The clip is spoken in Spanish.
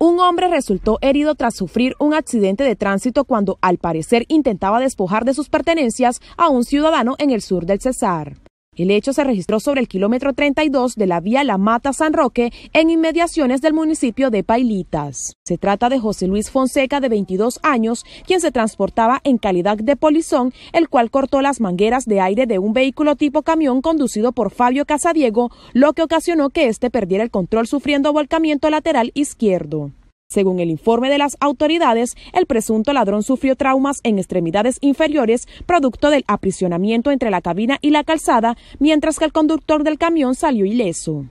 Un hombre resultó herido tras sufrir un accidente de tránsito cuando al parecer intentaba despojar de sus pertenencias a un ciudadano en el sur del Cesar. El hecho se registró sobre el kilómetro 32 de la vía La Mata-San Roque, en inmediaciones del municipio de Pailitas. Se trata de José Luis Fonseca, de 22 años, quien se transportaba en calidad de polizón, el cual cortó las mangueras de aire de un vehículo tipo camión conducido por Fabio Casadiego, lo que ocasionó que éste perdiera el control sufriendo volcamiento lateral izquierdo. Según el informe de las autoridades, el presunto ladrón sufrió traumas en extremidades inferiores producto del aprisionamiento entre la cabina y la calzada, mientras que el conductor del camión salió ileso.